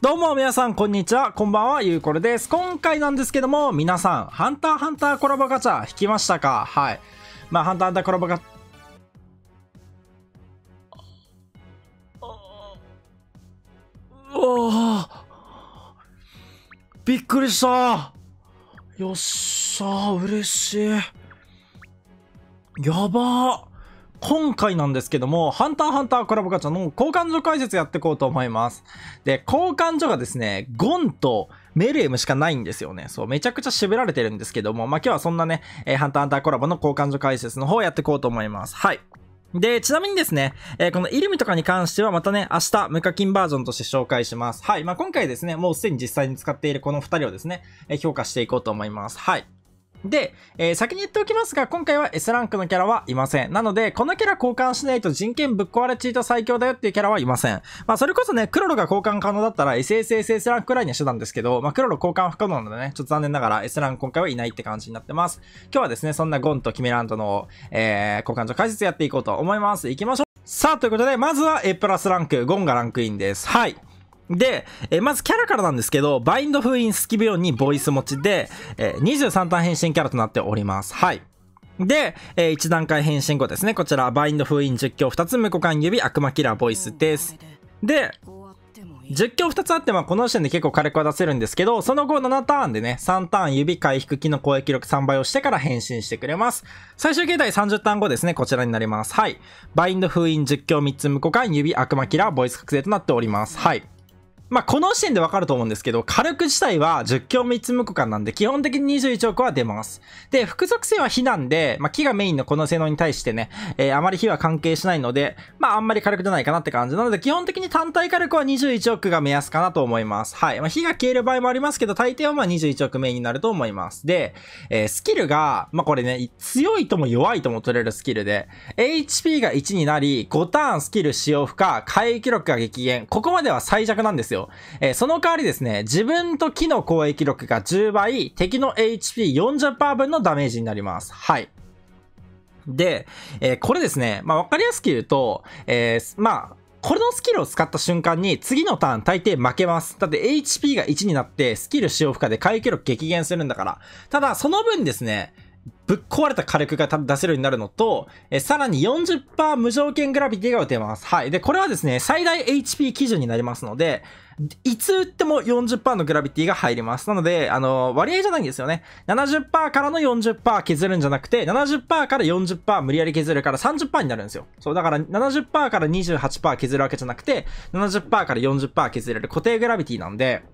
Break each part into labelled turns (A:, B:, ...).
A: どうも皆さん、こんにちは。こんばんは、ゆうこれです。今回なんですけども、皆さん、ハンターハンターコラボガチャ、引きましたかはい。まあ、ハンターハンターコラボガチャ、おびっくりしたよっしゃ嬉しい。やば今回なんですけども、ハンターハンターコラボガチャの交換所解説やっていこうと思います。で、交換所がですね、ゴンとメルエムしかないんですよね。そう、めちゃくちゃ絞られてるんですけども、まあ、今日はそんなね、えー、ハンターハンターコラボの交換所解説の方をやっていこうと思います。はい。で、ちなみにですね、えー、このイルミとかに関してはまたね、明日、無課金バージョンとして紹介します。はい。まあ、今回ですね、もうすでに実際に使っているこの2人をですね、えー、評価していこうと思います。はい。で、えー、先に言っておきますが、今回は S ランクのキャラはいません。なので、このキャラ交換しないと人権ぶっ壊れチート最強だよっていうキャラはいません。まあ、それこそね、クロロが交換可能だったら SSSS ランクくらいにはしてたんですけど、まあ、クロロ交換不可能なのでね、ちょっと残念ながら S ランク今回はいないって感じになってます。今日はですね、そんなゴンとキメランドの、えー、交換所解説やっていこうと思います。行きましょう。さあ、ということで、まずは A プラスランク、ゴンがランクインです。はい。で、えまずキャラからなんですけど、バインド封印スキブンにボイス持ちで、え23段変身キャラとなっております。はい。で、え1段階変身後ですね。こちら、バインド封印10強2つ、無股間指、悪魔キラーボイスです。で、10強2つあって、まあ、この時点で結構火力は出せるんですけど、その後7ターンでね、3ターン指回復機の攻撃力3倍をしてから変身してくれます。最終形態30ターン後ですね、こちらになります。はい。バインド封印10強3つ無股間指悪魔キラーボイス覚醒となっております。はい。まあ、この時点でわかると思うんですけど、火力自体は10強3つ無効間なんで、基本的に21億は出ます。で、副属性は火なんで、まあ、木がメインのこの性能に対してね、えー、あまり火は関係しないので、まあ、あんまり火力じゃないかなって感じなので、基本的に単体火力は21億が目安かなと思います。はい。まあ、火が消える場合もありますけど、大抵はま、21億メインになると思います。で、えー、スキルが、まあ、これね、強いとも弱いとも取れるスキルで、HP が1になり、5ターンスキル使用不可、回避力が激減、ここまでは最弱なんですよ。よ。えー、その代わりですね、自分と木の攻撃力が10倍、敵の HP40% 分のダメージになります。はい。で、えー、これですね、まあ、わかりやすく言うと、えー、まあ、これのスキルを使った瞬間に次のターン大抵負けます。だって HP が1になってスキル使用負荷で回避力激減するんだから。ただその分ですね、ぶっ壊れた火力が出せるようになるのと、えさらに40%無条件グラビティが打てます。はい。で、これはですね、最大 HP 基準になりますので、いつ打っても40%のグラビティが入ります。なので、あのー、割合じゃないんですよね。70%からの40%削るんじゃなくて、70%から40%無理やり削るから30%になるんですよ。そう、だから70%から28%削るわけじゃなくて、70%から40%削れる固定グラビティなんで、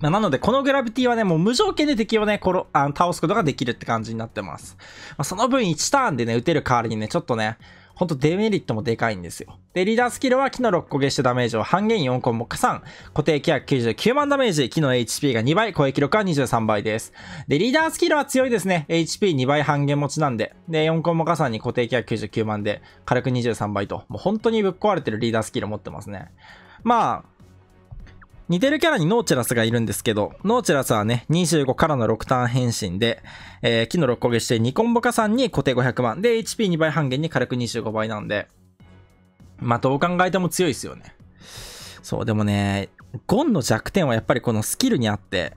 A: まあ、なので、このグラビティはね、もう無条件で敵をね、殺、あの倒すことができるって感じになってます。まあ、その分1ターンでね、撃てる代わりにね、ちょっとね、ほんとデメリットもでかいんですよ。で、リーダースキルは木の6個消してダメージを半減4ンも加算。固定999万ダメージ。木の HP が2倍、攻撃力は23倍です。で、リーダースキルは強いですね。HP2 倍半減持ちなんで。で、4ンも加算に固定999万で、軽く23倍と。もう本当にぶっ壊れてるリーダースキル持ってますね。まあ、似てるキャラにノーチェラスがいるんですけど、ノーチェラスはね、25からの6ターン変身で、えー、木の6個消して2コンボ加算に固定500万。で、HP2 倍半減に軽く25倍なんで、まあ、どう考えても強いですよね。そう、でもね、ゴンの弱点はやっぱりこのスキルにあって、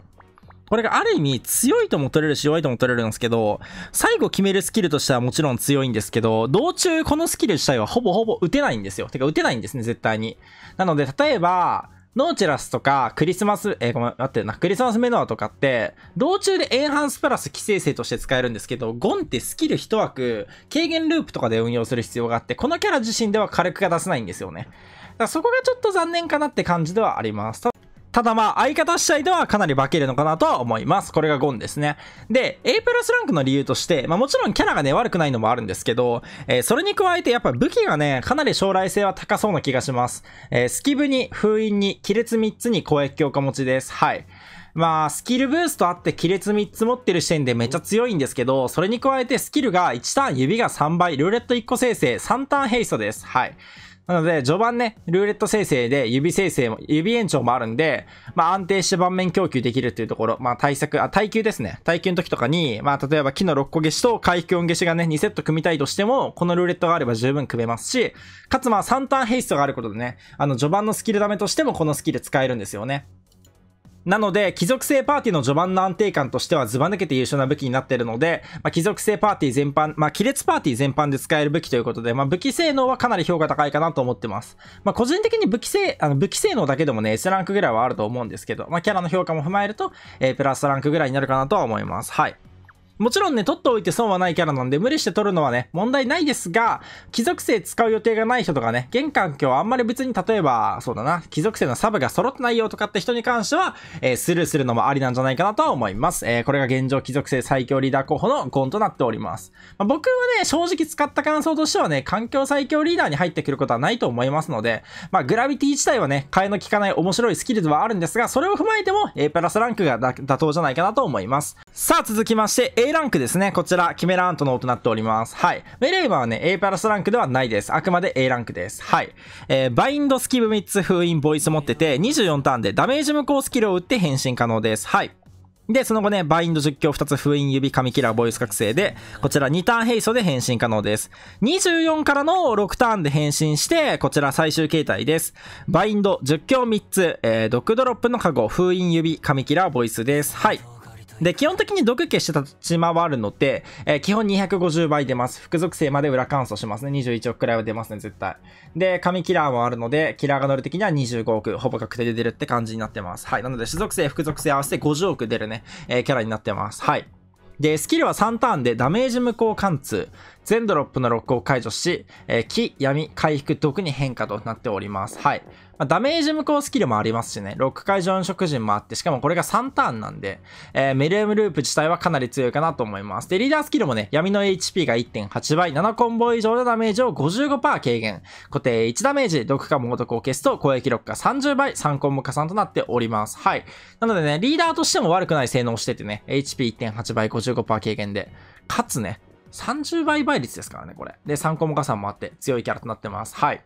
A: これがある意味強いとも取れるし弱いとも取れるんですけど、最後決めるスキルとしてはもちろん強いんですけど、道中このスキル自体はほぼほぼ打てないんですよ。てか打てないんですね、絶対に。なので、例えば、ノーチェラスとか、クリスマス、えー、ごめん、待ってな、クリスマスメノアとかって、道中でエンハンスプラス規生性として使えるんですけど、ゴンってスキル一枠、軽減ループとかで運用する必要があって、このキャラ自身では火力が出せないんですよね。だからそこがちょっと残念かなって感じではあります。ただまあ、相方次第ではかなり化けるのかなとは思います。これがゴンですね。で、A プラスランクの理由として、まあもちろんキャラがね、悪くないのもあるんですけど、えー、それに加えてやっぱ武器がね、かなり将来性は高そうな気がします。えー、スキブに、封印に、亀裂3つに攻撃強化持ちです。はい。まあ、スキルブーストあって亀裂3つ持ってる時点でめっちゃ強いんですけど、それに加えてスキルが1ターン指が3倍、ルーレット1個生成、3ターンヘイストです。はい。なので、序盤ね、ルーレット生成で指生成も、指延長もあるんで、まあ安定して盤面供給できるっていうところ、まあ対策、あ、耐久ですね。耐久の時とかに、まあ例えば木の6個消しと回復音消しがね、2セット組みたいとしても、このルーレットがあれば十分組めますし、かつまあ3ターンヘイストがあることでね、あの序盤のスキルダメとしてもこのスキル使えるんですよね。なので、貴族性パーティーの序盤の安定感としてはずば抜けて優秀な武器になっているので、まあ、貴族性パーティー全般、まあ、亀裂パーティー全般で使える武器ということで、まあ、武器性能はかなり評価高いかなと思ってます。まあ、個人的に武器性、あの、武器性能だけでもね、S ランクぐらいはあると思うんですけど、まあ、キャラの評価も踏まえると、えー、プラスランクぐらいになるかなとは思います。はい。もちろんね、取っておいて損はないキャラなんで、無理して取るのはね、問題ないですが、貴族性使う予定がない人とかね、現環境あんまり別に例えば、そうだな、貴族性のサブが揃ってないよとかって人に関しては、えー、スルーするのもありなんじゃないかなとは思います。えー、これが現状貴族性最強リーダー候補のゴンとなっております。まあ、僕はね、正直使った感想としてはね、環境最強リーダーに入ってくることはないと思いますので、まあ、グラビティ自体はね、替えの効かない面白いスキルではあるんですが、それを踏まえても A プラスランクが妥当じゃないかなと思います。さあ続きまして、A ランクですね。こちら、キメラアントの音となっております。はい。メレイバーはね、A プラスランクではないです。あくまで A ランクです。はい。えー、バインドスキブ3つ封印ボイス持ってて、24ターンでダメージ無効スキルを打って変身可能です。はい。で、その後ね、バインド実況2つ封印指神キラーボイス覚醒で、こちら2ターンヘイソで変身可能です。24からの6ターンで変身して、こちら最終形態です。バインド、実況3つ、えー、ドッグドロップの加護、封印指神キラーボイスです。はい。で、基本的に毒消して立ち回るので、えー、基本250倍出ます。副属性まで裏乾燥しますね。21億くらいは出ますね、絶対。で、神キラーもあるので、キラーが乗る的には25億、ほぼ確定で出るって感じになってます。はい。なので、種属性、副属性合わせて50億出るね、えー、キャラになってます。はい。で、スキルは3ターンでダメージ無効貫通。全ドロップのロックを解除し、えー、木、闇、回復、毒に変化となっております。はい。まあ、ダメージ無効スキルもありますしね、ロック解除音食人もあって、しかもこれが3ターンなんで、えー、メルエムループ自体はかなり強いかなと思います。で、リーダースキルもね、闇の HP が1.8倍、7コンボ以上のダメージを55%軽減、固定1ダメージ、毒か猛毒を消すと攻撃力が30倍、3コンボ加算となっております。はい。なのでね、リーダーとしても悪くない性能をしててね、HP1.8 倍、55%軽減で、かつね、30倍倍率ですからね、これ。で、3項目加算もあって強いキャラとなってます。はい。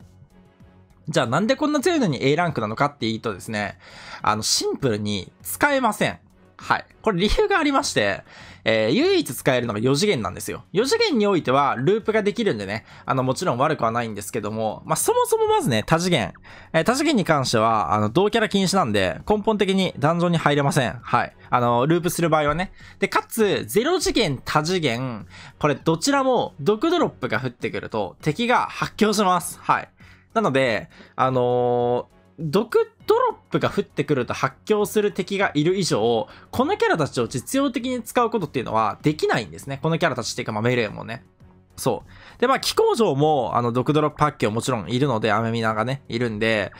A: じゃあなんでこんな強いのに A ランクなのかっていうとですね、あの、シンプルに使えません。はい。これ理由がありまして、えー、唯一使えるのが4次元なんですよ。4次元においては、ループができるんでね、あの、もちろん悪くはないんですけども、まあ、そもそもまずね、多次元。えー、多次元に関しては、あの、同キャラ禁止なんで、根本的にダンジョンに入れません。はい。あの、ループする場合はね。で、かつ、0次元、多次元、これどちらも、毒ドロップが降ってくると、敵が発狂します。はい。なので、あのー毒ドロップが降ってくると発狂する敵がいる以上、このキャラたちを実用的に使うことっていうのはできないんですね。このキャラたちっていうか、まあ、メレーもね。そう。で、まあ、気候上も、あの、毒ドロップ発狂もちろんいるので、アメミナがね、いるんで、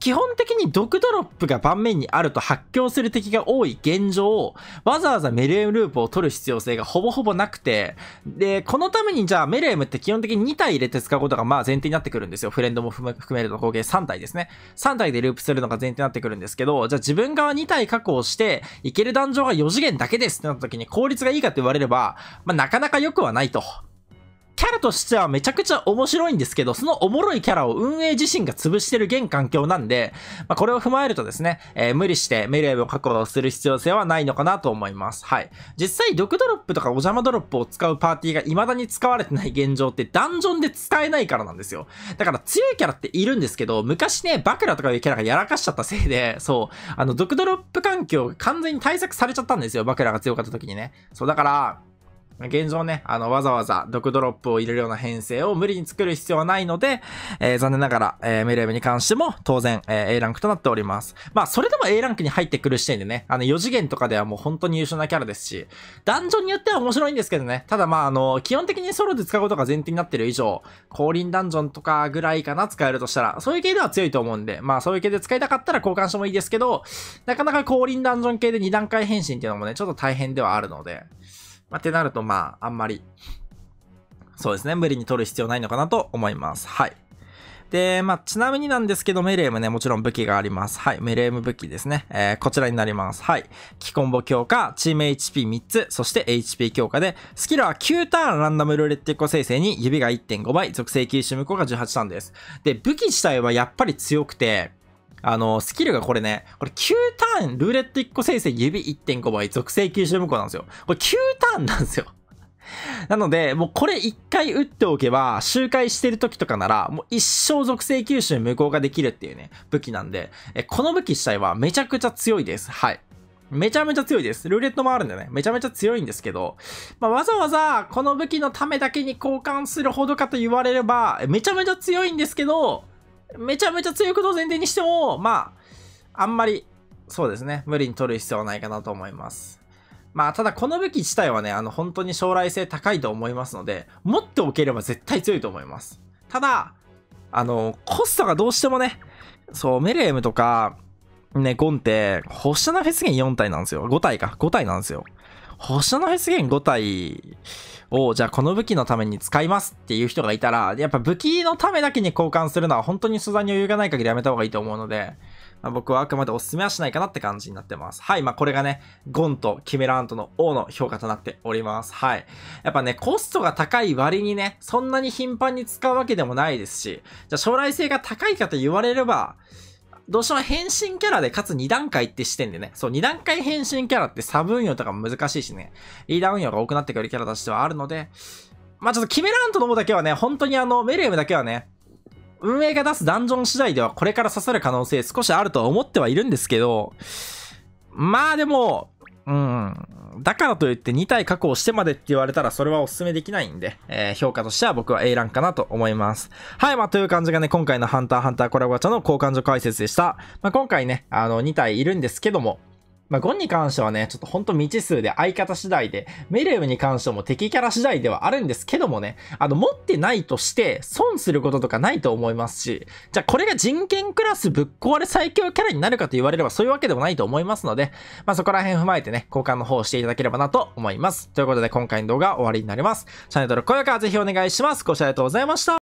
A: 基本的に毒ドロップが盤面にあると発狂する敵が多い現状、わざわざメレームループを取る必要性がほぼほぼなくて、で、このためにじゃあメレームって基本的に2体入れて使うことがまあ前提になってくるんですよ。フレンドも含めると合計3体ですね。3体でループするのが前提になってくるんですけど、じゃあ自分側2体確保して、いける壇上が4次元だけですってなった時に効率がいいかって言われれば、まあなかなか良くはないと。キャラとしてはめちゃくちゃ面白いんですけど、そのおもろいキャラを運営自身が潰してる現環境なんで、まあ、これを踏まえるとですね、えー、無理してメルエブを確保する必要性はないのかなと思います。はい。実際、毒ドロップとかお邪魔ドロップを使うパーティーが未だに使われてない現状ってダンジョンで使えないからなんですよ。だから強いキャラっているんですけど、昔ね、バクラとかいうキャラがやらかしちゃったせいで、そう、あの、毒ドロップ環境が完全に対策されちゃったんですよ。バクラが強かった時にね。そう、だから、現状ね、あの、わざわざ毒ドロップを入れるような編成を無理に作る必要はないので、えー、残念ながら、えー、メルエムに関しても当然、えー、A ランクとなっております。まあ、それでも A ランクに入ってくる視点でね、あの、4次元とかではもう本当に優秀なキャラですし、ダンジョンによっては面白いんですけどね、ただまあ、あの、基本的にソロで使うことが前提になってる以上、降臨ダンジョンとかぐらいかな、使えるとしたら、そういう系では強いと思うんで、まあ、そういう系で使いたかったら交換してもいいですけど、なかなか降臨ダンジョン系で2段階変身っていうのもね、ちょっと大変ではあるので、まあ、ってなると、まあ、あんまり、そうですね、無理に取る必要ないのかなと思います。はい。で、まあ、ちなみになんですけど、メレームね、もちろん武器があります。はい、メレーム武器ですね。えー、こちらになります。はい。キコンボ強化、チーム HP3 つ、そして HP 強化で、スキルは9ターンランダムルーレットィコ生成に指が1.5倍、属性吸収無効が18ターンです。で、武器自体はやっぱり強くて、あの、スキルがこれね、これ9ターン、ルーレット1個生成指1.5倍、属性吸収無効なんですよ。これ9ターンなんですよ。なので、もうこれ1回打っておけば、周回してる時とかなら、もう一生属性吸収無効ができるっていうね、武器なんで、えこの武器自体はめちゃくちゃ強いです。はい。めちゃめちゃ強いです。ルーレットもあるんでね、めちゃめちゃ強いんですけど、まあ、わざわざこの武器のためだけに交換するほどかと言われれば、めちゃめちゃ強いんですけど、めちゃめちゃ強いことを前提にしても、まあ、あんまり、そうですね、無理に取る必要はないかなと思います。まあ、ただこの武器自体はね、あの、本当に将来性高いと思いますので、持っておければ絶対強いと思います。ただ、あの、コストがどうしてもね、そう、メレームとか、ね、ゴンって、ホシなフェスゲン4体なんですよ。5体か、5体なんですよ。星の必現5体を、じゃあこの武器のために使いますっていう人がいたら、やっぱ武器のためだけに交換するのは本当に素材に余裕がない限りやめた方がいいと思うので、まあ、僕はあくまでおすすめはしないかなって感じになってます。はい。まあ、これがね、ゴンとキメラアントの王の評価となっております。はい。やっぱね、コストが高い割にね、そんなに頻繁に使うわけでもないですし、じゃあ将来性が高いかと言われれば、どうしても変身キャラで、かつ2段階って視点でね、そう、2段階変身キャラってサブ運用とかも難しいしね、リーダー運用が多くなってくるキャラとしてはあるので、まあちょっとキメラントの方だけはね、本当にあの、メレムだけはね、運営が出すダンジョン次第ではこれから刺さる可能性少しあるとは思ってはいるんですけど、まあでも、うん、だからといって2体確保してまでって言われたらそれはお勧めできないんで、えー、評価としては僕は A ランかなと思います。はい、まあという感じがね、今回のハンターハンターコラボガチャの交換所解説でした。まあ今回ね、あの2体いるんですけども、まあ、ゴンに関してはね、ちょっとほんと未知数で相方次第で、メレムに関しても敵キャラ次第ではあるんですけどもね、あの、持ってないとして損することとかないと思いますし、じゃあこれが人権クラスぶっ壊れ最強キャラになるかと言われればそういうわけでもないと思いますので、まあ、そこら辺踏まえてね、交換の方をしていただければなと思います。ということで今回の動画は終わりになります。チャンネル登録、高評価ぜひお願いします。ご視聴ありがとうございました。